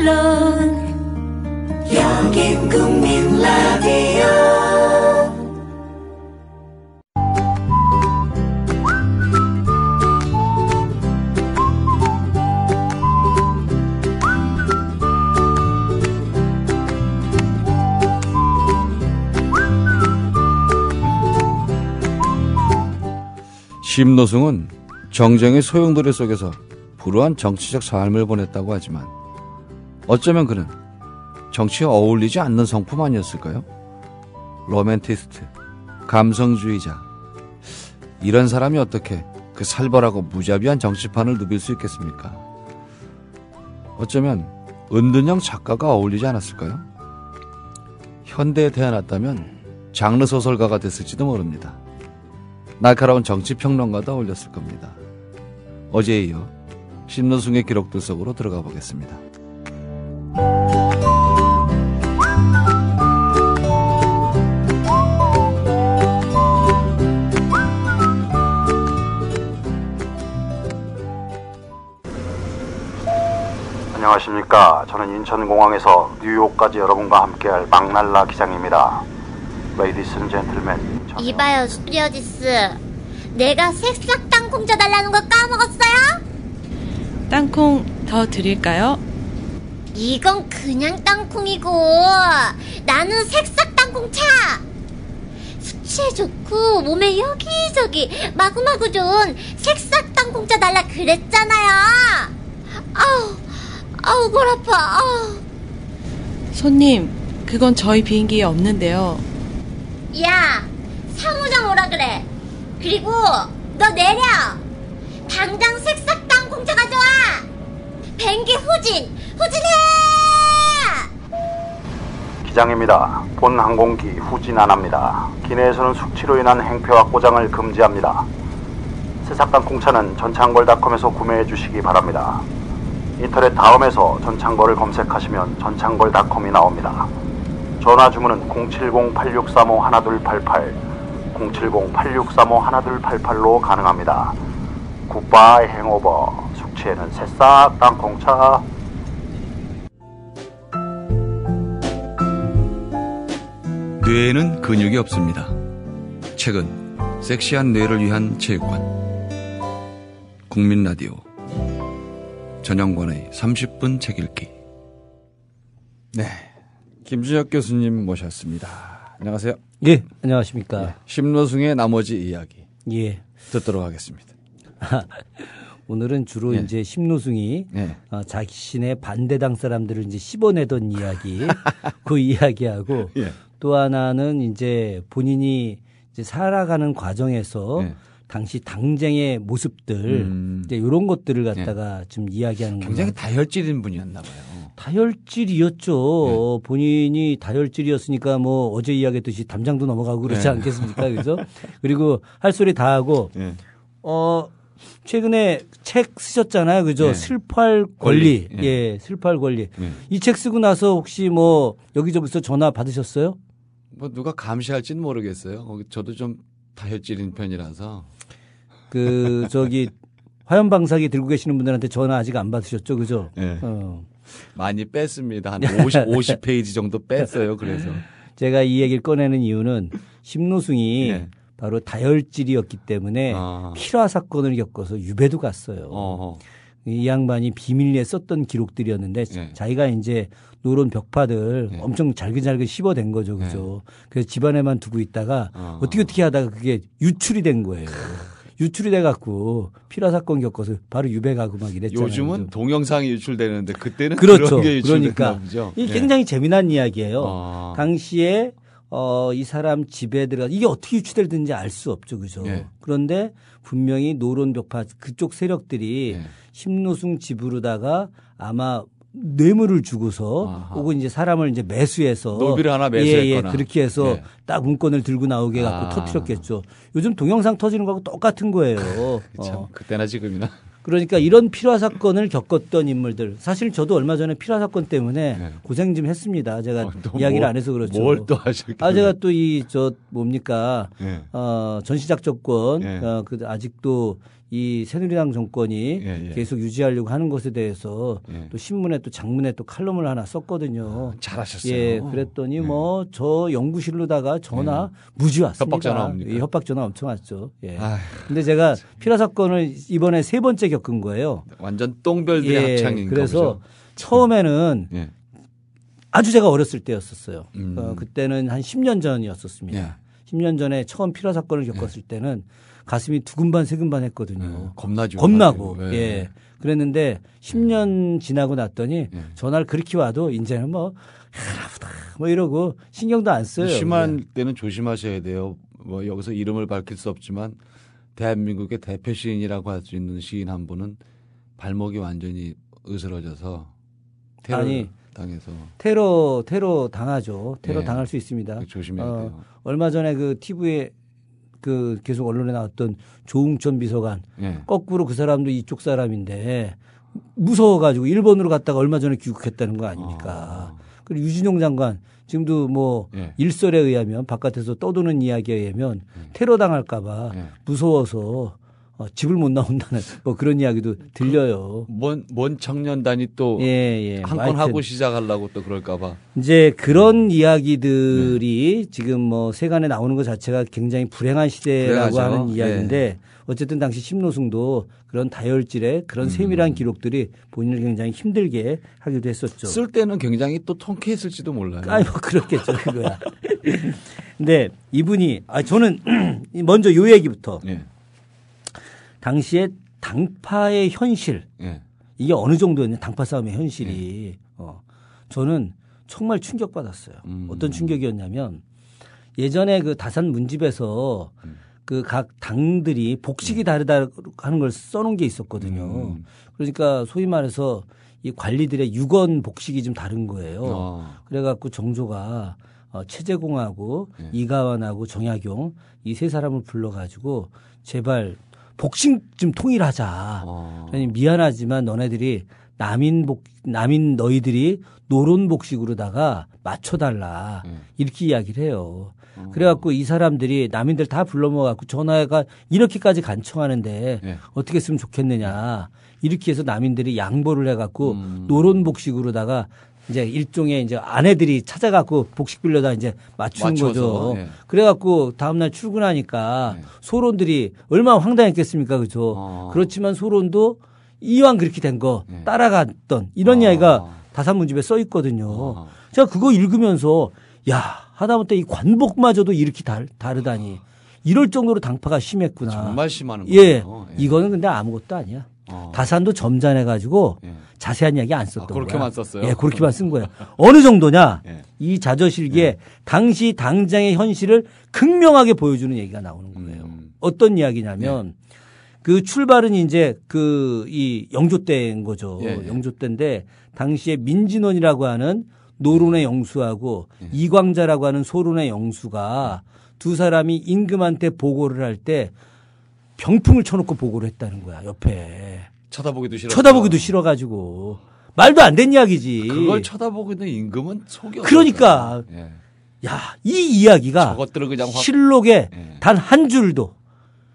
언론 여긴 국민 라디오 심노승은 정쟁의 소용돌이 속에서 불우한 정치적 삶을 보냈다고 하지만 어쩌면 그는 정치에 어울리지 않는 성품 아니었을까요? 로맨티스트, 감성주의자. 이런 사람이 어떻게 그 살벌하고 무자비한 정치판을 누빌 수 있겠습니까? 어쩌면 은둔형 작가가 어울리지 않았을까요? 현대에 태어났다면 장르 소설가가 됐을지도 모릅니다. 날카로운 정치평론가도 어울렸을 겁니다. 어제에 이어 심노승의 기록들 속으로 들어가 보겠습니다. 안녕하십니까. 저는 인천공항에서 뉴욕까지 여러분과 함께할 막날라 기장입니다. 레이디슨 젠틀맨. 이봐요, 스튜디오디스 내가 색싹 땅콩 줘달라는 거 까먹었어요? 땅콩 더 드릴까요? 이건 그냥 땅콩이고 나는 색싹 땅콩 차. 숙취에 좋고 몸에 여기저기 마구마구 좋은 색싹 땅콩 차 달라 그랬잖아요. 아우. 아우, 골 아파. 아우. 손님, 그건 저희 비행기에 없는데요. 야, 사무장 오라 그래. 그리고 너 내려. 당장 색싹 땅공차 가져와. 비행기 후진, 후진해. 기장입니다. 본 항공기 후진 안 합니다. 기내에서는 숙취로 인한 행패와 고장을 금지합니다. 새싹 땅공차는 전창걸닷컴에서 구매해 주시기 바랍니다. 인터넷 다음에서 전창걸을 검색하시면 전창걸닷컴이 나옵니다. 전화 주문은 070-8635-1288, 070-8635-1288로 가능합니다. 굿바이 행오버, 숙취에는 새싹 땅콩차, 뇌에는 근육이 없습니다. 최근 섹시한 뇌를 위한 체육관 국민 라디오 전영권의 30분 책 읽기. 네. 김준혁 교수님 모셨습니다. 안녕하세요. 예. 안녕하십니까. 예, 심노승의 나머지 이야기. 예. 듣도록 하겠습니다. 오늘은 주로 예. 이제 심노승이 예. 어, 자신의 반대당 사람들을 이제 씹어내던 이야기, 그 이야기하고 예. 또 하나는 이제 본인이 이제 살아가는 과정에서 예. 당시 당쟁의 모습들 음. 이제 이런 것들을 네. 갖다가 네. 좀 이야기하는 굉장히 다혈질인 분이었나 봐요. 다혈질이었죠. 네. 본인이 다혈질이었으니까 뭐 어제 이야기했듯이 담장도 넘어가고 그러지 네. 않겠습니까? 그래서 그리고 할 소리 다 하고 네. 어 최근에 책 쓰셨잖아요. 그죠? 네. 슬퍼할 권리. 권리. 네. 예, 슬퍼할 권리. 네. 이책 쓰고 나서 혹시 뭐 여기저기서 전화 받으셨어요? 뭐 누가 감시할지는 모르겠어요. 저도 좀 다혈질인 편이라서. 그 저기 화염 방사기 들고 계시는 분들한테 전화 아직 안 받으셨죠, 그죠? 네. 어. 많이 뺐습니다. 한 50, 50페이지 정도 뺐어요. 그래서 제가 이 얘기를 꺼내는 이유는 심노승이 네. 바로 다혈질이었기 때문에 아. 피라 사건을 겪어서 유배도 갔어요. 어허. 이 양반이 비밀리에 썼던 기록들이었는데 네. 자기가 이제 노론 벽파들 네. 엄청 잘근잘근 씹어댄 거죠, 그죠? 네. 그래서 집안에만 두고 있다가 어. 떻게 어떻게 하다가 그게 유출이 된 거예요. 유출이 돼갖고 피라 사건 겪어서 바로 유배 가고 막 이랬잖아요. 요즘은 좀. 동영상이 유출되는데 그때는 그렇죠. 그러니까 이 예. 굉장히 네. 재미난 이야기예요. 아. 당시에 어, 이 사람 집에 들어가 이게 어떻게 유출되는지알 수 없죠, 그죠? 네. 그런데 분명히 노론벽파 그쪽 세력들이 네. 예. 심노승 집으로다가 아마 뇌물을 주고서 아하. 혹은 이제 사람을 이제 매수해서 노비를 하나 예, 매수했거나 예, 예, 그렇게 해서 예. 딱 문건을 들고 나오게 갖고 아. 터트렸겠죠. 요즘 동영상 터지는 거하고 똑같은 거예요. 참 어. 그때나 지금이나. 그러니까 이런 필화 사건을 겪었던 인물들 사실 저도 얼마 전에 필화 사건 때문에 네. 고생 좀 했습니다. 제가 어, 뭐 이야기를 뭐, 안 해서 그렇죠. 뭘또 하셨길래? 아 제가 또 이 저 뭡니까 네. 어, 전시작전권 네. 예. 어, 그 아직도 이 새누리당 정권이 예, 예. 계속 유지하려고 하는 것에 대해서 예. 또 신문에 또 장문에 또 칼럼을 하나 썼거든요. 아, 잘하셨어요. 예, 그랬더니 예. 뭐저 연구실로다가 전화 예. 무지 왔습니다. 협박 전화 옵니까? 예, 협박 전화 엄청 왔죠. 예. 아휴, 근데 제가 피라 사건을 이번에 세 번째 겪은 거예요. 완전 똥별들의 예, 합창인가 그래서 처음에는 예. 아주 제가 어렸을 때였었어요. 음. 어, 그때는 한 10년 전이었었습니다. 10년 전에 처음 피라 사건을 겪었을 때는 가슴이 두근반 세근반 했거든요. 음, 겁나죠. 겁나고. 네. 예. 그랬는데 10년 지나고 났더니 네. 전화를 그렇게 와도 이제는 뭐하나부다뭐 이러고 신경도 안 써요. 심한 그냥. 때는 조심하셔야 돼요. 뭐 여기서 이름을 밝힐 수 없지만 대한민국의 대표 시인이라고 할 수 있는 시인 한 분은 발목이 완전히 으스러져서 테러 아니, 당해서 테러 테러 당하죠. 테러 네. 당할 수 있습니다. 조심해야 어, 돼요. 얼마 전에 그 TV에 그 계속 언론에 나왔던 조웅천 비서관 네. 거꾸로 그 사람도 이쪽 사람인데 무서워가지고 일본으로 갔다가 얼마 전에 귀국했다는 거 아닙니까? 아. 그리고 유진용 장관 지금도 뭐 예. 일설에 의하면 바깥에서 떠도는 이야기에 의하면 음. 테러 당할까봐 예. 무서워서 어, 집을 못 나온다는 뭐 그런 이야기도 들려요. 그 뭔, 먼 청년단이 또 예, 예. 한건 하고 시작하려고 또 그럴까봐. 이제 그런 네. 이야기들이 네. 지금 뭐 세간에 나오는 것 자체가 굉장히 불행한 시대라고 불행하죠. 하는 예. 이야기인데 네. 어쨌든 당시 심노승도 그런 다혈질의 그런 음. 세밀한 음. 기록들이 본인을 굉장히 힘들게 하기도 했었죠. 쓸 때는 굉장히 또 통쾌했을지도 몰라요. 아니 뭐 그렇겠죠 그거야. 근데 이분이 아 저는 먼저 요 얘기부터. 네. 당시에 당파의 현실 예. 이게 어느 정도였냐 당파 싸움의 현실이 예. 어 저는 정말 충격 받았어요. 음. 어떤 충격이었냐면 예전에 그 다산 문집에서 음. 그각 당들이 복식이 예. 다르다 하는 걸 써놓은 게 있었거든요. 음. 음. 그러니까 소위 말해서 이 관리들의 유언 복식이 좀 다른 거예요. 아. 그래갖고 정조가 어, 최재공하고 예. 이가완하고 정약용 이 세 사람을 불러가지고 제발 복싱 좀 통일하자. 어. 미안하지만 너네들이 남인 복 남인 너희들이 노론 복식으로다가 맞춰달라 음. 이렇게 이야기를 해요. 어. 그래갖고 이 사람들이 남인들 다불러먹어갖고 전화가 이렇게까지 간청하는데 네. 어떻게 했으면 좋겠느냐 이렇게 해서 남인들이 양보를 해갖고 음. 노론 복식으로다가 이제 일종의 이제 아내들이 찾아갖고 복식 빌려다 이제 맞추는 거죠. 예. 그래갖고 다음날 출근하니까 예. 소론들이 얼마나 황당했겠습니까, 그죠? 아. 그렇지만 소론도 이왕 그렇게 된거 예. 따라갔던 이런 아. 이야기가 다산문집에 써 있거든요. 아. 제가 그거 읽으면서 야 하다못해 이 관복마저도 이렇게 다, 다르다니 이럴 정도로 당파가 심했구나. 정말 심하는 예. 거예요. 예. 이거는 근데 아무것도 아니야. 어. 다산도 점잖해 가지고 예. 자세한 이야기 안 썼던 아, 그렇게만 거야. 썼어요. 예, 그렇게만 쓴 어. 거예요. 어느 정도냐? 예. 이 자저실기에 예. 당시 당장의 현실을 극명하게 보여주는 얘기가 나오는 거예요. 음. 어떤 이야기냐면 예. 그 출발은 이제 그 이 영조 때인 거죠. 예, 영조 때인데 당시에 민진원이라고 하는 노론의 영수하고 이광자라고 하는 소론의 영수가 두 사람이 임금한테 보고를 할때 병풍을 쳐놓고 보고를 했다는 거야 옆에. 쳐다보기도 싫어. 쳐다보기도 싫어가지고 말도 안 된 이야기지. 그걸 쳐다보기는 임금은 속이. 그러니까 예. 야이 이야기가 실록에 예. 단한 줄도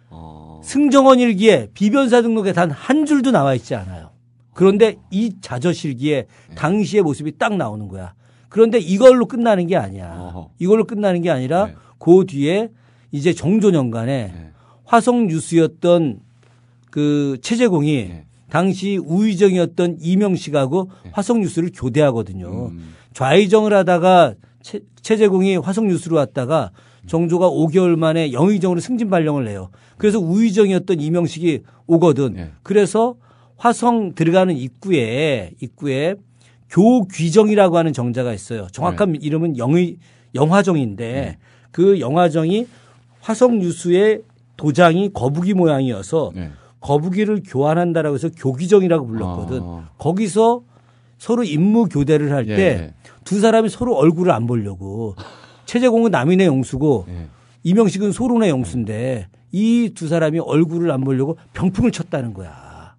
어... 승정원 일기에 비변사 등록에 단 한 줄도 나와 있지 않아요. 그런데 이 자저실기에 예. 당시의 모습이 딱 나오는 거야. 그런데 이걸로 끝나는 게 아니야. 어허. 이걸로 끝나는 게 아니라 예. 그 뒤에 이제 정조년간에 예. 화성 뉴스였던 그 최재공이 네. 당시 우의정이었던 이명식하고 네. 예. 화성 뉴스를 교대하거든요. 음. 좌의정을 하다가 최, 최재공이 화성 뉴스로 왔다가 정조가 5개월 만에 영의정으로 승진 발령을 해요 그래서 우의정이었던 이명식이 오거든. 네. 그래서 화성 들어가는 입구에 입구에 교귀정이라고 하는 정자가 있어요. 정확한 네. 이름은 영의 영화정인데 네. 그 영화정이 화성 뉴스의 도장이 거북이 모양이어서 네. 거북이를 교환한다라고 해서 교기정이라고 불렀거든. 아. 거기서 서로 임무 교대를 할 때두 예. 예. 사람이 서로 얼굴을 안 보려고 최재공은 남인의 영수고 예. 이명식은 소론의 영수인데 이 두 사람이 얼굴을 안 보려고 병풍을 쳤다는 거야.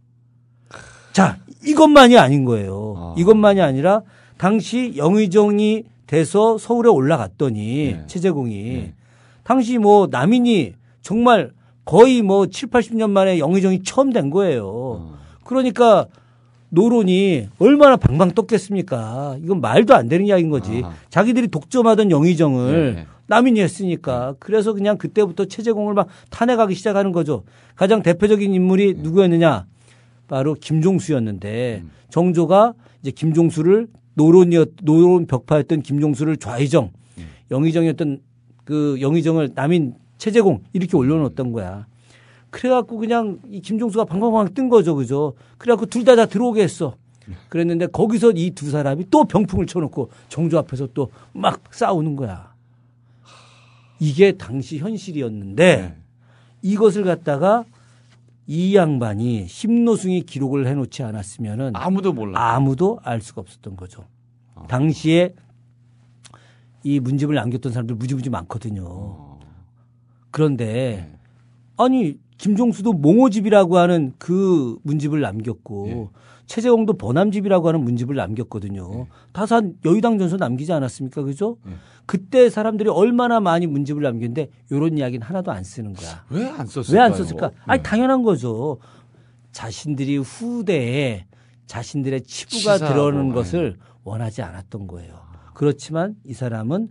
자, 이것만이 아닌 거예요. 아. 이것만이 아니라 당시 영의정이 돼서 서울에 올라갔더니 예. 최재공이 예. 당시 뭐 남인이 정말 거의 뭐 7, 80년 만에 영의정이 처음 된 거예요. 어. 그러니까 노론이 얼마나 방방 떴겠습니까? 이건 말도 안 되는 이야기인 거지. 아 자기들이 독점하던 영의정을 네. 예, 예. 남인이 었으니까 그래서 그냥 그때부터 체제공을 막 탄핵하기 시작하는 거죠. 가장 대표적인 인물이 예. 누구였느냐? 바로 김종수였는데 음. 정조가 이제 김종수를 노론이었 노론 벽파였던 김종수를 좌의정, 영의정이었던 그 영의정을 남인 체제공 이렇게 올려놓았던 거야. 그래갖고 그냥 이 김종수가 방방방 뜬 거죠, 그죠? 그래갖고 둘 다다 다 들어오게 했어. 그랬는데 거기서 이 두 사람이 또 병풍을 쳐놓고 정조 앞에서 또 막 싸우는 거야. 이게 당시 현실이었는데 네. 이것을 갖다가 이 양반이 심노승이 기록을 해놓지 않았으면은 아무도 몰라 아무도 알 수가 없었던 거죠. 아. 당시에 이 문집을 남겼던 사람들 무지무지 많거든요. 어. 그런데 네. 아니 김종수도 몽호집이라고 하는 그 문집을 남겼고 예. 최재홍도 버남집이라고 하는 문집을 남겼거든요. 예. 다산 여의당 전서 남기지 않았습니까? 그죠? 예. 그때 사람들이 얼마나 많이 문집을 남겼는데 요런 이야기는 하나도 안 쓰는 거야. 왜 안 썼을까? 왜안 예. 썼을까? 아니 당연한 거죠. 자신들이 후대에 자신들의 치부가 들어오는 예. 것을 원하지 않았던 거예요. 그렇지만 이 사람은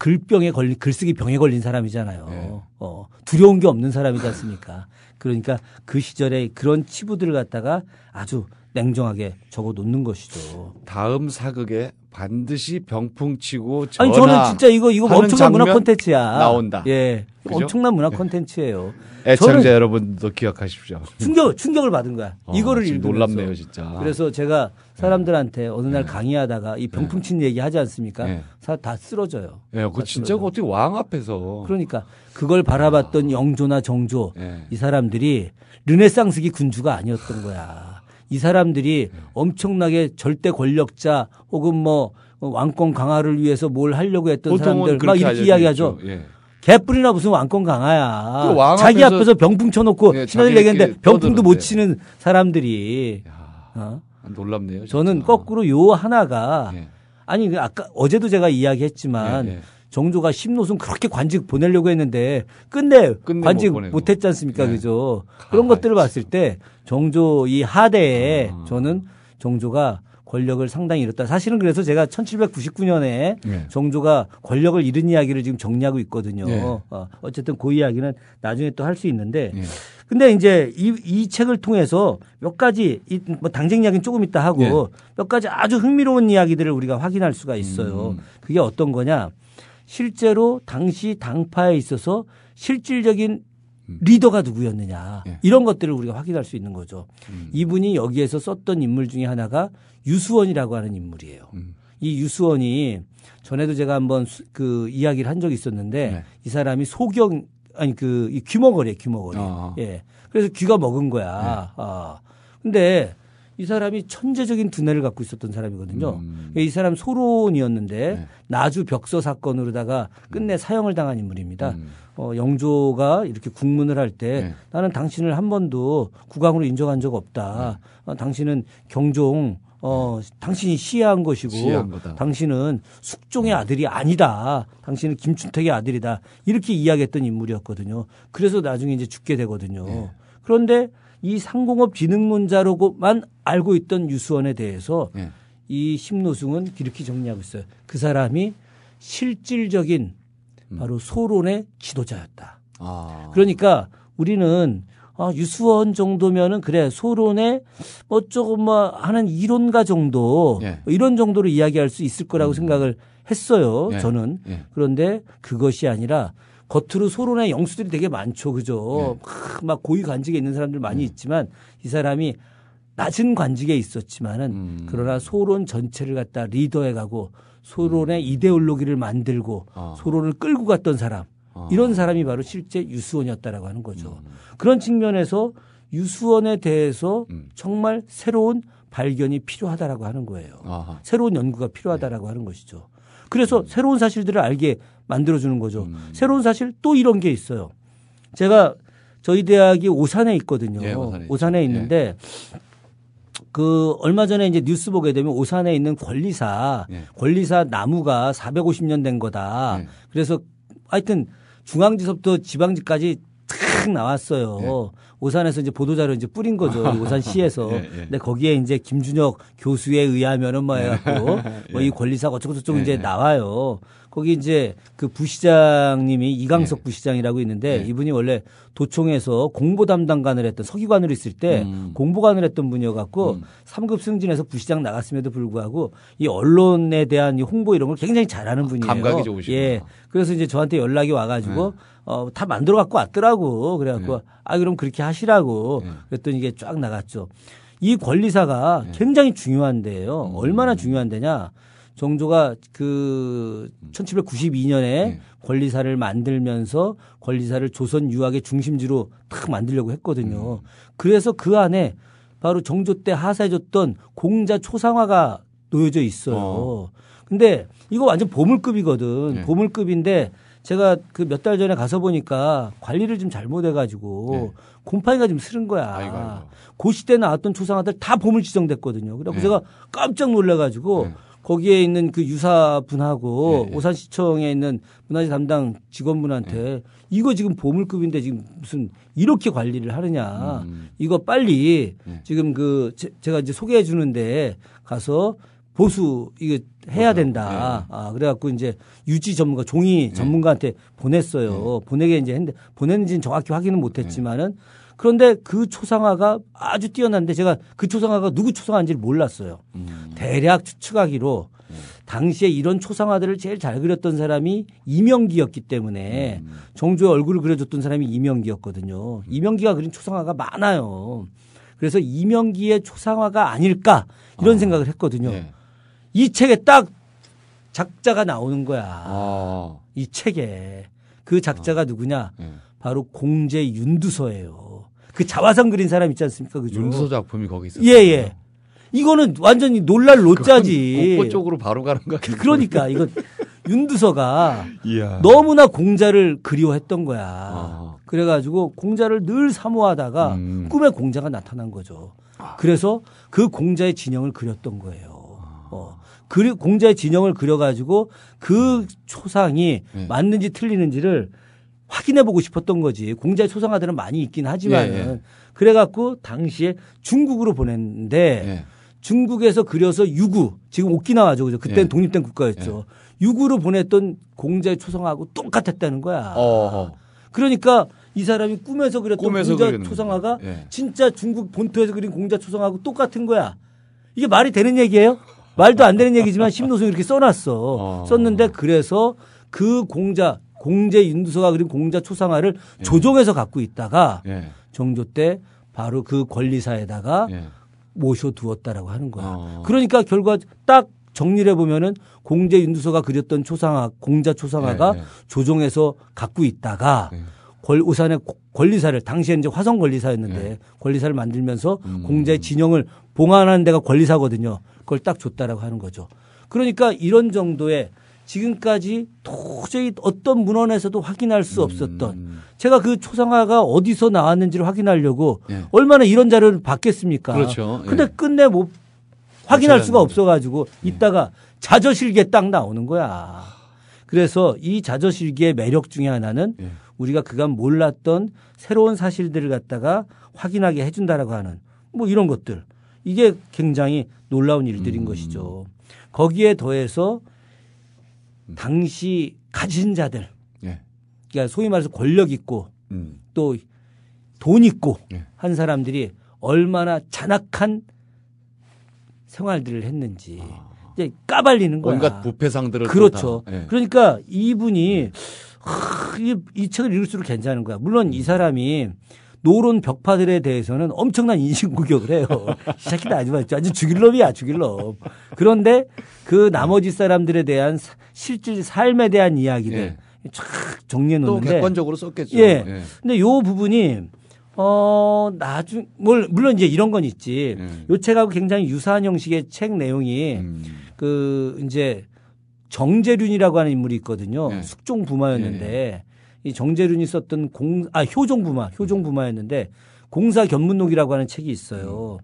글병에 걸린 글쓰기 병에 걸린 사람이잖아요. 네. 어, 두려운 게 없는 사람이지 않습니까? 그러니까 그 시절에 그런 치부들을 갖다가 아주 냉정하게 적어 놓는 것이죠. 다음 사극에 반드시 병풍치고 아니 저는 진짜 이거 이거 엄청난 문화 콘텐츠야 나온다. 예, 그죠? 엄청난 문화 예. 콘텐츠예요. 애청자 여러분도 기억하십시오. 충격 충격을 받은 거야. 어, 이거를 놀랍네요, 진짜. 그래서 제가 예. 사람들한테 어느 날 네. 강의하다가 이 병풍친 네. 얘기 하지 않습니까? 네. 다 쓰러져요. 예, 그 진짜 그 어떻게 왕 앞에서 그러니까 그걸 바라봤던 아. 영조나 정조 이 사람들이 르네상스기 군주가 아니었던 거야. 이 사람들이 네. 엄청나게 절대 권력자 혹은 뭐 왕권 강화를 위해서 뭘 하려고 했던 사람들 막 이렇게 이야기하죠. 예. 개뿔이나 무슨 왕권 강화야. 그 자기 앞에서 병풍 쳐놓고 예, 신하들 얘기했는데 병풍도 못 치는 사람들이. 야, 어? 놀랍네요. 진짜. 저는 거꾸로 요 하나가 예. 아니 그 아까 어제도 제가 이야기했지만 예, 예. 정조가 십노승 그렇게 관직 보내려고 했는데 끝내, 끝내 관직 못, 했지 않습니까? 네. 그죠? 그런 아, 것들을 아, 봤을 때 정조 이 하대에 아. 저는 정조가 권력을 상당히 잃었다. 사실은 그래서 제가 1799년에 네. 정조가 권력을 잃은 이야기를 지금 정리하고 있거든요. 네. 어, 어쨌든 그 이야기는 나중에 또 할 수 있는데 네. 근데 이제 이, 이 책을 통해서 몇 가지 이, 뭐 당쟁 이야기는 조금 있다 하고 네. 몇 가지 아주 흥미로운 이야기들을 우리가 확인할 수가 있어요. 음. 그게 어떤 거냐. 실제로 당시 당파에 있어서 실질적인 리더가 누구였느냐 예. 이런 것들을 우리가 확인할 수 있는 거죠. 음. 이분이 여기에서 썼던 인물 중에 하나가 유수원이라고 하는 인물이에요. 음. 이 유수원이 전에도 제가 한번 그 이야기를 한 적이 있었는데 네. 이 사람이 소경 아니 그이 귀머거리에 귀머거리. 어. 예. 그래서 귀가 먹은 거야. 네. 아. 근데 이 사람이 천재적인 두뇌를 갖고 있었던 사람이거든요. 음. 그러니까 이 사람 소론이었는데 네. 나주 벽서 사건으로다가 끝내 음. 사형을 당한 인물입니다. 음. 어, 영조가 이렇게 국문을 할때 네. 나는 당신을 한 번도 국왕으로 인정한 적 없다. 네. 어, 당신은 경종 어, 네. 당신이 시해한 것이고 당신은 숙종의 네. 아들이 아니다. 당신은 김춘택의 아들이다. 이렇게 이야기했던 인물이었거든요. 그래서 나중에 이제 죽게 되거든요. 네. 그런데 이상공업진능론자로만 알고 있던 유수원에 대해서 네. 이 심노승은 이렇게 정리하고 있어요. 그 사람이 실질적인 음. 바로 소론의 지도자였다. 아. 그러니까 우리는 아, 유수원 정도면은 그래 소론에 뭐 조금 뭐 하는 이론가 정도 예. 뭐 이런 정도로 이야기할 수 있을 거라고 음. 생각을 했어요. 예. 저는 예. 그런데 그것이 아니라 겉으로 소론의 영수들이 되게 많죠. 그죠? 네. 막 고위 관직에 있는 사람들 많이 네. 있지만 이 사람이 낮은 관직에 있었지만은 음. 그러나 소론 전체를 갖다 리더해 가고 소론의 음. 이데올로기를 만들고 어. 소론을 끌고 갔던 사람 어. 이런 사람이 바로 실제 유수원이었다라고 하는 거죠. 음. 그런 측면에서 유수원에 대해서 음. 정말 새로운 발견이 필요하다라고 하는 거예요. 아하. 새로운 연구가 필요하다라고 네. 하는 것이죠. 그래서 음. 새로운 사실들을 알게 만들어주는 거죠. 음. 새로운 사실 또 이런 게 있어요. 제가 저희 대학이 오산에 있거든요. 예, 오산에, 오산에 예. 있는데 예. 그 얼마 전에 이제 뉴스 보게 되면 오산에 있는 권리사 예. 권리사 나무가 450년 된 거다. 예. 그래서 하여튼 중앙지서부터 지방지까지 탁 나왔어요. 예. 오산에서 이제 보도자료 이제 뿌린 거죠. 오산시에서. 근데 거기에 이제 김준혁 교수에 의하면은 뭐 해갖고 뭐 이 권리사가 어쩌고저쩌고 이제 나와요. 거기 이제 그 부시장님이 이강석 예. 부시장이라고 있는데 예. 이분이 원래 도청에서 공보 담당관을 했던 서기관으로 있을 때 음. 공보관을 했던 분이어갖고 음. 3급 승진해서 부시장 나갔음에도 불구하고 이 언론에 대한 이 홍보 이런 걸 굉장히 잘하는 아, 분이에요. 감각이 좋으시고. 예. 그래서 이제 저한테 연락이 와가지고 예. 어, 다 만들어 갖고 왔더라고. 그래갖고 예. 아, 그럼 그렇게 하시라고. 네. 그랬더니 이게 쫙 나갔죠. 이 권리사가 굉장히 중요한데요. 음. 얼마나 중요한데냐. 정조가 그 1792년에 음. 네. 권리사를 만들면서 권리사를 조선 유학의 중심지로 탁 만들려고 했거든요. 음. 그래서 그 안에 바로 정조 때 하사해줬던 공자 초상화가 놓여져 있어요. 어. 근데 이거 완전 보물급이거든. 네. 보물급인데 제가 그 몇 달 전에 가서 보니까 관리를 좀 잘못해가지고 네. 곰팡이가 좀 스른 거야. 아이고, 아이고. 고 시대 나왔던 초상화들 다 보물 지정됐거든요. 그래서 네. 제가 깜짝 놀래가지고 네. 거기에 있는 그 유사분하고 네. 오산시청에 있는 문화재 담당 직원분한테 네. 이거 지금 보물급인데 지금 무슨 이렇게 관리를 하느냐 음. 이거 빨리 네. 지금 그 제, 제가 이제 소개해 주는데 가서 보수 이게 해야 된다. 아 그래갖고 이제 유지 전문가 종이 전문가한테 보냈어요. 보내게 이제 했는데 보냈는지는 정확히 확인은 못했지만은 그런데 그 초상화가 아주 뛰어난데 제가 그 초상화가 누구 초상화인지를 몰랐어요. 음. 대략 추측하기로 당시에 이런 초상화들을 제일 잘 그렸던 사람이 이명기였기 때문에 음. 정조의 얼굴을 그려줬던 사람이 이명기였거든요. 이명기가 그린 초상화가 많아요. 그래서 이명기의 초상화가 아닐까 이런 아. 생각을 했거든요. 네. 이 책에 딱 작자가 나오는 거야. 아. 이 책에 그 작자가 아. 누구냐? 네. 바로 공제 윤두서예요. 그 자화상 그린 사람 있지 않습니까? 그죠? 윤서 작품이 거기 있어요 예, 예. 이거는 완전히 놀랄 노짜지 공포 쪽으로 바로 가는 거야. 그러니까 이건 윤두서가 이야. 너무나 공자를 그리워했던 거야. 아. 그래가지고 공자를 늘 사모하다가 음. 꿈에 공자가 나타난 거죠. 아. 그래서 그 공자의 진영을 그렸던 거예요. 아. 어. 그리 공자의 진영을 그려가지고 그 초상이 네. 맞는지 틀리는지를 확인해 보고 싶었던 거지. 공자의 초상화들은 많이 있긴 하지만 예, 예. 그래 갖고 당시에 중국으로 보냈는데 예. 중국에서 그려서 유구 지금 오키나와죠 그죠 그때는 예. 독립된 국가였죠 유구로 보냈던 공자의 초상화하고 똑같았다는 거야 어허. 그러니까 이 사람이 꿈에서 그렸던 꿈에서 공자 초상화가 예. 진짜 중국 본토에서 그린 공자 초상화하고 똑같은 거야. 이게 말이 되는 얘기예요? 말도 안 되는 얘기지만 심노승이 이렇게 써놨어. 어. 썼는데 그래서 그 공자 공제 인두서가 그린 공자 초상화를 예. 조정해서 갖고 있다가 예. 정조 때 바로 그 권리사에다가 예. 모셔두었다라고 하는 거야. 어. 그러니까 결과 딱 정리를 해보면은 공제 인두서가 그렸던 초상화, 공자 초상화가 예, 예. 조정해서 갖고 있다가 예. 권, 우산의 권리사를 당시에 이제 화성 권리사였는데 권리사를 만들면서 음. 공자의 진영을 봉안하는 데가 권리사거든요. 그걸 딱 줬다라고 하는 거죠. 그러니까 이런 정도의 지금까지 도저히 어떤 문헌에서도 확인할 수 음. 없었던 음. 제가 그 초상화가 어디서 나왔는지를 확인하려고 예. 얼마나 이런 자료를 받겠습니까? 그렇죠. 근데 예. 끝내 못 확인할 수가 없어 가지고 예. 이따가 자저실기에 딱 나오는 거야. 그래서 이 자저실기의 매력 중에 하나는 예. 우리가 그간 몰랐던 새로운 사실들을 갖다가 확인하게 해준다라고 하는 뭐 이런 것들 이게 굉장히 놀라운 일들인 음. 것이죠. 거기에 더해서 음. 당시 가진 자들 예. 그러니까 소위 말해서 권력 있고 음. 또돈 있고 예. 한 사람들이 얼마나 잔악한 생활들을 했는지 아. 이제 까발리는 거야. 온갖 부패상들을 그렇죠. 예. 그러니까 이분이 음. 하, 이, 이 책을 읽을수록 괜찮은 거야. 물론 이 사람이 노론 벽파들에 대해서는 엄청난 인신공격을 해요. 시작이다 아주 맞죠. 아주 죽일놈이야 죽일놈. 그런데 그 나머지 사람들에 대한 사, 실질 삶에 대한 이야기를 촥 예. 정리해 놓는데 또 객관적으로 썼겠죠. 예. 예. 근데 요 부분이 어 나중 뭘 물론 이제 이런 건 있지. 예. 요 책하고 굉장히 유사한 형식의 책 내용이 음. 그 이제 정재륜이라고 하는 인물이 있거든요. 예. 숙종 부마였는데 예, 이 정재륜이 썼던 공, 아, 효종부마, 효종부마였는데 공사 견문록이라고 하는 책이 있어요.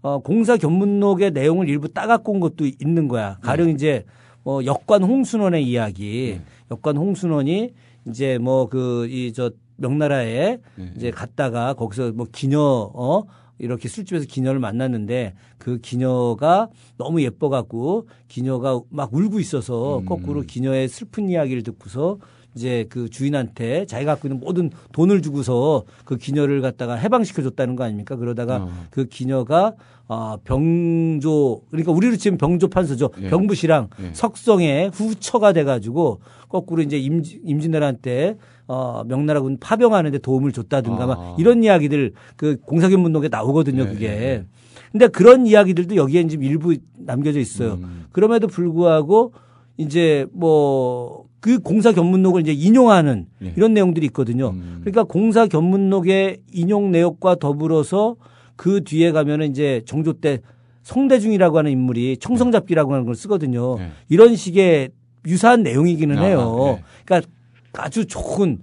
어, 공사 견문록의 내용을 일부 따갖고 온 것도 있는 거야. 가령 네. 이제 뭐 역관 홍순원의 이야기, 네. 역관 홍순원이 이제 뭐 그 이 저 명나라에 네. 이제 갔다가 거기서 뭐 기녀 어 이렇게 술집에서 기녀를 만났는데 그 기녀가 너무 예뻐갖고 기녀가 막 울고 있어서 음. 거꾸로 기녀의 슬픈 이야기를 듣고서 이제 그 주인한테 자기가 갖고 있는 모든 돈을 주고서 그 기녀를 갖다가 해방시켜 줬다는 거 아닙니까? 그러다가 어. 그 기녀가 어 병조 그러니까 우리로 치면 병조 판서죠. 예. 병부시랑 예. 석성의 후처가 돼 가지고 거꾸로 이제 임진, 임진왜란테 어, 명나라군 파병하는데 도움을 줬다든가 아. 막 이런 이야기들 그 공사견 문록에 나오거든요, 예. 그게. 예, 예. 근데 그런 이야기들도 여기에 지금 일부 남겨져 있어요. 음. 그럼에도 불구하고 이제 뭐그 공사 견문록을 이제 인용하는 예. 이런 내용들이 있거든요. 음. 그러니까 공사 견문록의 인용 내역과 더불어서 그 뒤에 가면은 이제 정조 때 성대중이라고 하는 인물이 청성잡기라고 네. 하는 걸 쓰거든요. 예. 이런 식의 유사한 내용이기는 아, 해요. 예. 그러니까 아주 좋은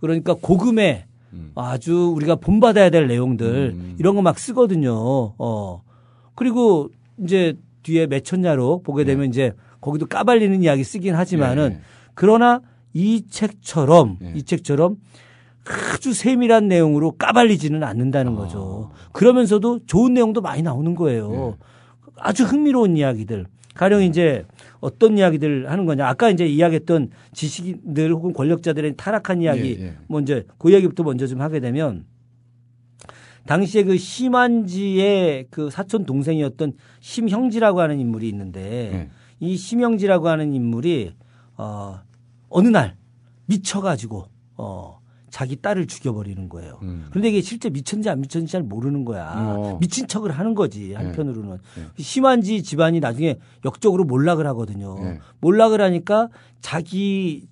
그러니까 고금의 음. 아주 우리가 본받아야 될 내용들 음. 이런 거 막 쓰거든요. 어. 그리고 이제 뒤에 매천야로 보게 되면 이제 거기도 까발리는 이야기 쓰긴 하지만은 그러나 이 책처럼 네. 이 책처럼 아주 세밀한 내용으로 까발리지는 않는다는 아. 거죠. 그러면서도 좋은 내용도 많이 나오는 거예요. 네. 아주 흥미로운 이야기들. 가령 네. 이제 어떤 이야기들 하는 거냐. 아까 이제 이야기했던 지식인들 혹은 권력자들의 타락한 이야기 네, 예, 먼저 뭐 그 이야기부터 먼저 좀 하게 되면 당시에 그 심한지의 그 사촌 동생이었던 심형지라고 하는 인물이 있는데 이 심형지라고 하는 인물이 어, 어느 날 미쳐가지고 어, 자기 딸을 죽여버리는 거예요. 음. 그런데 이게 실제 미쳤는지 안 미쳤는지 잘 모르는 거야. 어. 미친 척을 하는 거지 예. 한편으로는 네. 네. 심한지 집안이 나중에 역적으로 몰락을 하거든요. 네. 몰락을 하니까 자기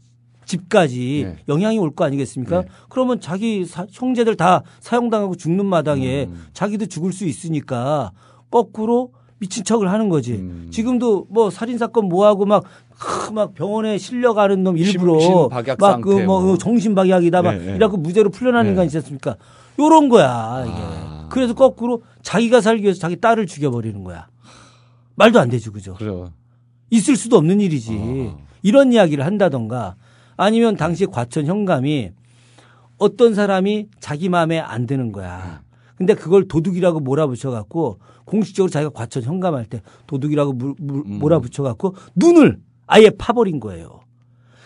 집까지 영향이 올 거 아니겠습니까? 그러면 자기 사, 형제들 다사용당하고 죽는 마당에 음. 자기도 죽을 수 있으니까 거꾸로 미친 척을 하는 거지. 음. 지금도 뭐 살인 사건 뭐 하고 막막 병원에 실려가는 놈 일부러 막그뭐 뭐. 그 정신박약이다 막 네, 예, 예. 이라고 무죄로 풀려나는 거 인간 있었습니까? 요런 거야 이게. 아. 그래서 거꾸로 자기가 살기 위해서 자기 딸을 죽여버리는 거야. 말도 안 되죠, 그죠? 그래요. 있을 수도 없는 일이지. 아. 이런 이야기를 한다던가 아니면 당시 과천 현감이 어떤 사람이 자기 마음에 안 드는 거야. 음. 근데 그걸 도둑이라고 몰아붙여갖고 공식적으로 자기가 과천 현감할 때 도둑이라고 음. 몰아붙여갖고 눈을 아예 파버린 거예요.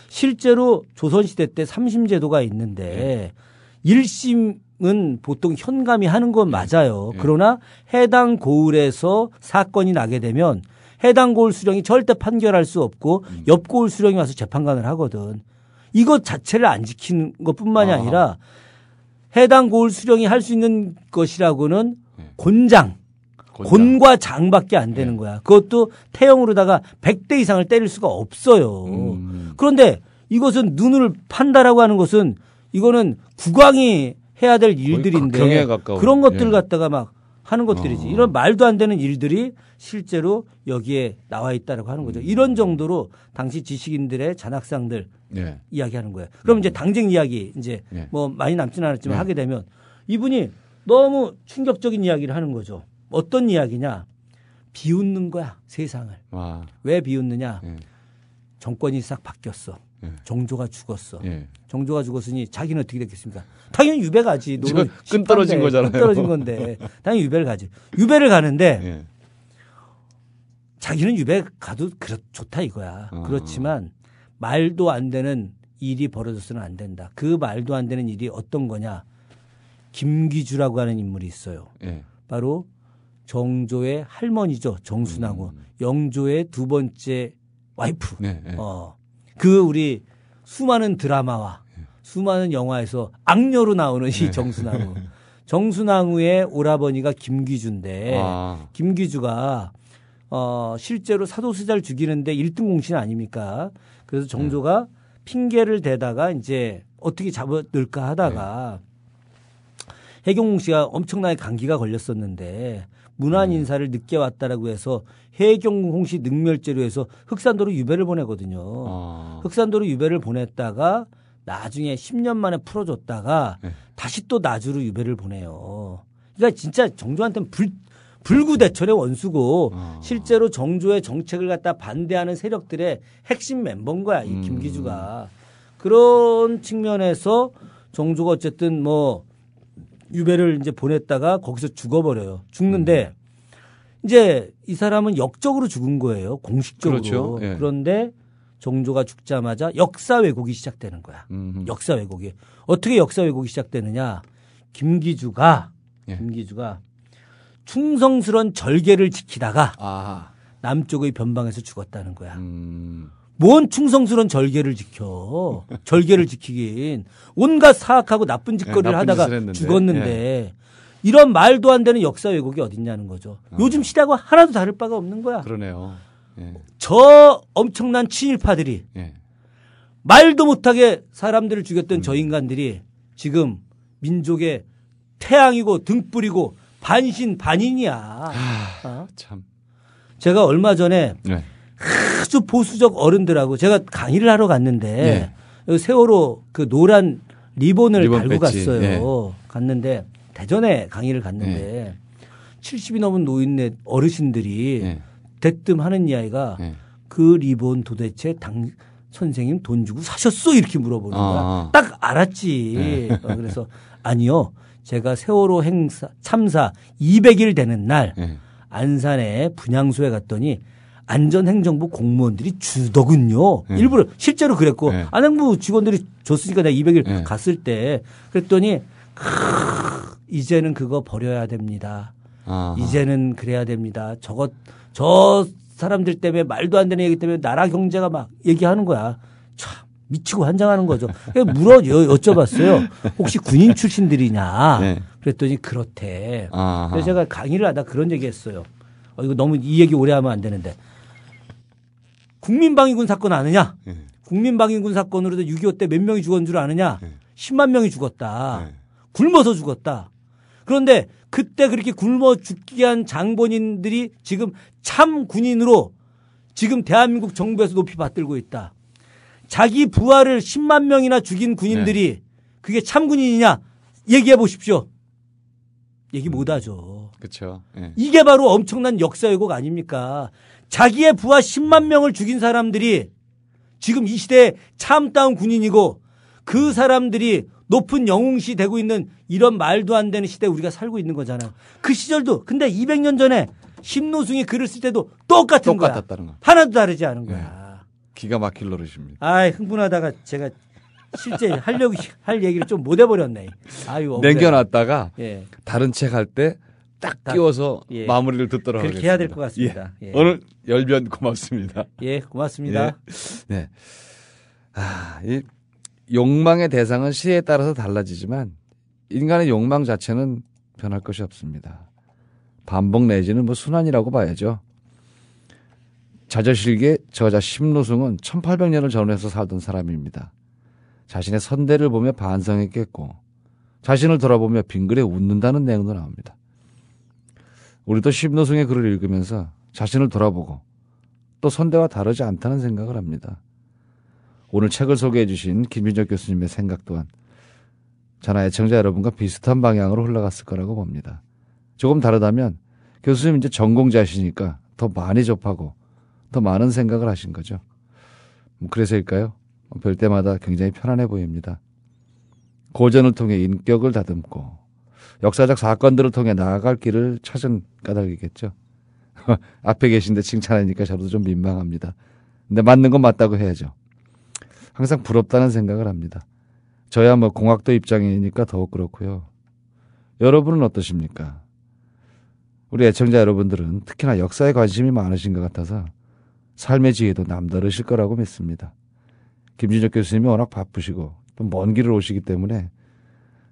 실제로 조선시대 때 삼심제도가 있는데 네. 일심은 보통 현감이 하는 건 네. 맞아요. 네. 그러나 해당 고을에서 사건이 나게 되면 해당 고을 수령이 절대 판결할 수 없고 음. 옆 고을 수령이 와서 재판관을 하거든. 이것 자체를 안 지키는 것 뿐만이 아. 아니라 해당 고을 수령이 할 수 있는 것이라고는 곤장, 곤과 장밖에 안 되는 네. 거야. 그것도 태형으로다가 100대 이상을 때릴 수가 없어요. 음. 그런데 이것은 눈을 판다라고 하는 것은 이거는 국왕이 해야 될 일들인데 그런 것들 예. 갖다가 막 하는 것들이지. 어. 이런 말도 안 되는 일들이 실제로 여기에 나와 있다라고 하는 거죠. 음. 이런 정도로 당시 지식인들의 잔학상들 예. 네. 이야기하는 거예요. 그럼 음. 이제 당쟁 이야기 이제 예. 뭐 많이 남지는 않았지만 예. 하게 되면 이분이 너무 충격적인 이야기를 하는 거죠. 어떤 이야기냐? 비웃는 거야 세상을. 와. 왜 비웃느냐? 예. 정권이 싹 바뀌었어. 예. 정조가 죽었어. 예. 정조가 죽었으니 자기는 어떻게 됐겠습니까? 당연히 유배 가지. 노끈 떨어진 거잖아요. 끈 떨어진 건데 당연히 유배를 가지. 유배를 가는데 예. 자기는 유배 가도 그렇 좋다 이거야. 어. 그렇지만 말도 안 되는 일이 벌어졌으면안 된다. 그 말도 안 되는 일이 어떤 거냐? 김기주라고 하는 인물이 있어요. 예. 바로 정조의 할머니죠 정순하고 음. 영조의 두 번째 와이프. 네, 네. 어. 그 우리 수많은 드라마와 예. 수많은 영화에서 악녀로 나오는 이 정순왕후. 네. 정순왕후의 오라버니가 김기주인데 아. 김기주가어 실제로 사도세자를 죽이는데 1등 공신 아닙니까? 그래서 네. 정조가 핑계를 대다가 이제 어떻게 잡아들까 하다가 네. 해경홍 씨가 엄청나게 감기가 걸렸었는데 문안 음. 인사를 늦게 왔다라고 해서 해경 홍시 능멸죄로 해서 흑산도로 유배를 보내거든요. 어. 흑산도로 유배를 보냈다가 나중에 10년 만에 풀어줬다가 네. 다시 또 나주로 유배를 보내요. 그러니까 진짜 정조한테는 불 불구대천의 원수고 어. 실제로 정조의 정책을 갖다 반대하는 세력들의 핵심 멤버인 거야 이 음. 김기주가 음. 그런 측면에서 정조가 어쨌든 뭐 유배를 이제 보냈다가 거기서 죽어버려요. 죽는데 음. 이제 이 사람은 역적으로 죽은 거예요. 공식적으로. 그렇죠. 예. 그런데 종조가 죽자마자 역사 왜곡이 시작되는 거야. 음흠. 역사 왜곡이. 어떻게 역사 왜곡이 시작되느냐. 김기주가 예. 김기주가 충성스러운 절개를 지키다가 아하. 남쪽의 변방에서 죽었다는 거야. 음. 뭔 충성스러운 절개를 지켜. 절개를 지키긴. 온갖 사악하고 나쁜 짓거리를 네, 나쁜 하다가 죽었는데 네. 이런 말도 안 되는 역사 왜곡이 어딨냐는 거죠. 어. 요즘 시대하고 하나도 다를 바가 없는 거야. 그러네요. 예. 저 엄청난 친일파들이 예. 말도 못하게 사람들을 죽였던 음. 저 인간들이 지금 민족의 태양이고 등불이고 반신 반인이야. 아, 어? 참. 제가 얼마 전에 네. 보수 보수적 어른들하고 제가 강의를 하러 갔는데 네. 세월호 그 노란 리본을 리본 달고 배치. 갔어요. 네. 갔는데 대전에 강의를 갔는데 네. 예. 70이 넘은 노인네 어르신들이 대뜸 하는 이야기가 그 리본 도대체 당 선생님 돈 주고 사셨어 이렇게 물어보는 거야. 아. 아. 딱 알았지. 어, 그래서 아니요. 제가 세월호 행사 참사 200일 되는 날 안산에 분향소에 갔더니 안전행정부 공무원들이 주더군요. 네. 일부러 실제로 그랬고 네. 예. 안행부 직원들이 줬으니까 내가 200일 네. 예. 갔을 때 그랬더니 크 이제는 그거 버려야 됩니다. 아하. 이제는 그래야 됩니다. 저것 저 사람들 때문에 말도 안 되는 얘기 때문에 나라 경제가 막 얘기하는 거야. 참 미치고 환장하는 거죠. 물어 여쭤봤어요. 혹시 군인 출신들이냐? 네. 그랬더니 그렇대. 아하. 그래서 제가 강의를 하다 그런 얘기했어요. 어, 이거 너무 이 얘기 오래 하면 안 되는데 국민방위군 사건 아느냐? 예. 국민방위군 사건으로도 6.25 때 몇 명이 죽었는 줄 아느냐? 예. 10만 명이 죽었다. 예. 굶어서 죽었다. 그런데 그때 그렇게 굶어 죽게 한 장본인들이 지금 참 군인으로 지금 대한민국 정부에서 높이 받들고 있다. 자기 부하를 10만 명이나 죽인 군인들이 네. 그게 참 군인이냐? 얘기해 보십시오. 얘기 못 하죠. 그렇죠. 이게 바로 엄청난 역사 왜곡 아닙니까? 자기의 부하 10만 명을 죽인 사람들이 지금 이 시대에 참다운 군인이고 그 사람들이 높은 영웅시 되고 있는 이런 말도 안 되는 시대에 우리가 살고 있는 거잖아요. 그 시절도 근데 200년 전에 심노승이 글을 쓸 때도 똑같은 똑같았다는 거야. 거. 하나도 다르지 않은 거야. 네. 기가 막힐 노릇입니다. 아, 흥분하다가 제가 실제 하려고 할 얘기를 좀 못 해버렸네. 아유, 억겨놨다가 예. 다른 책할때 딱 끼워서 예. 마무리를 듣도록 그렇게 하겠습니다. 해야 될 것 같습니다. 예. 예. 오늘 열변 고맙습니다. 예, 고맙습니다. 예. 네. 아, 이 욕망의 대상은 시에 따라서 달라지지만 인간의 욕망 자체는 변할 것이 없습니다. 반복 내지는 뭐 순환이라고 봐야죠. 자저실계 저자 심노승은 1800년을 전후해서 살던 사람입니다. 자신의 선대를 보며 반성했겠고 자신을 돌아보며 빙그레 웃는다는 내용도 나옵니다. 우리도 심노승의 글을 읽으면서 자신을 돌아보고 또 선대와 다르지 않다는 생각을 합니다. 오늘 책을 소개해 주신 김윤정 교수님의 생각 또한 저나 애청자 여러분과 비슷한 방향으로 흘러갔을 거라고 봅니다. 조금 다르다면 교수님 이제 전공자시니까 더 많이 접하고 더 많은 생각을 하신 거죠. 뭐 그래서일까요? 뭐 별 때마다 굉장히 편안해 보입니다. 고전을 통해 인격을 다듬고 역사적 사건들을 통해 나아갈 길을 찾은 까닭이겠죠. 앞에 계신데 칭찬하니까 저도 좀 민망합니다. 근데 맞는 건 맞다고 해야죠. 항상 부럽다는 생각을 합니다. 저야 뭐 공학도 입장이니까 더욱 그렇고요. 여러분은 어떠십니까? 우리 애청자 여러분들은 특히나 역사에 관심이 많으신 것 같아서 삶의 지혜도 남다르실 거라고 믿습니다. 김진혁 교수님이 워낙 바쁘시고 또 먼 길을 오시기 때문에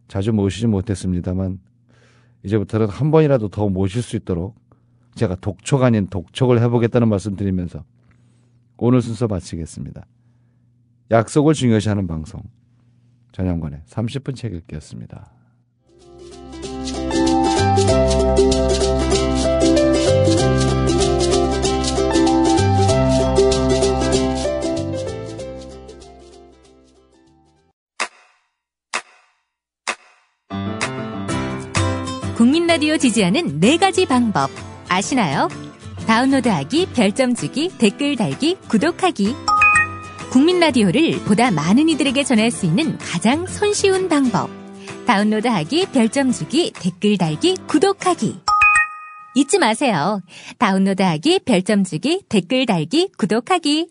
자주 모시지 못했습니다만 이제부터는 한 번이라도 더 모실 수 있도록 제가 독촉 아닌 독촉을 해보겠다는 말씀 드리면서 오늘 순서 마치겠습니다. 약속을 중요시하는 방송 전영관의 30분 책 읽기였습니다. 라디오 지지하는 네 가지 방법 아시나요? 다운로드하기, 별점 주기, 댓글 달기, 구독하기. 국민 라디오를 보다 많은 이들에게 전할 수 있는 가장 손쉬운 방법. 다운로드하기, 별점 주기, 댓글 달기, 구독하기. 잊지 마세요. 다운로드하기, 별점 주기, 댓글 달기, 구독하기.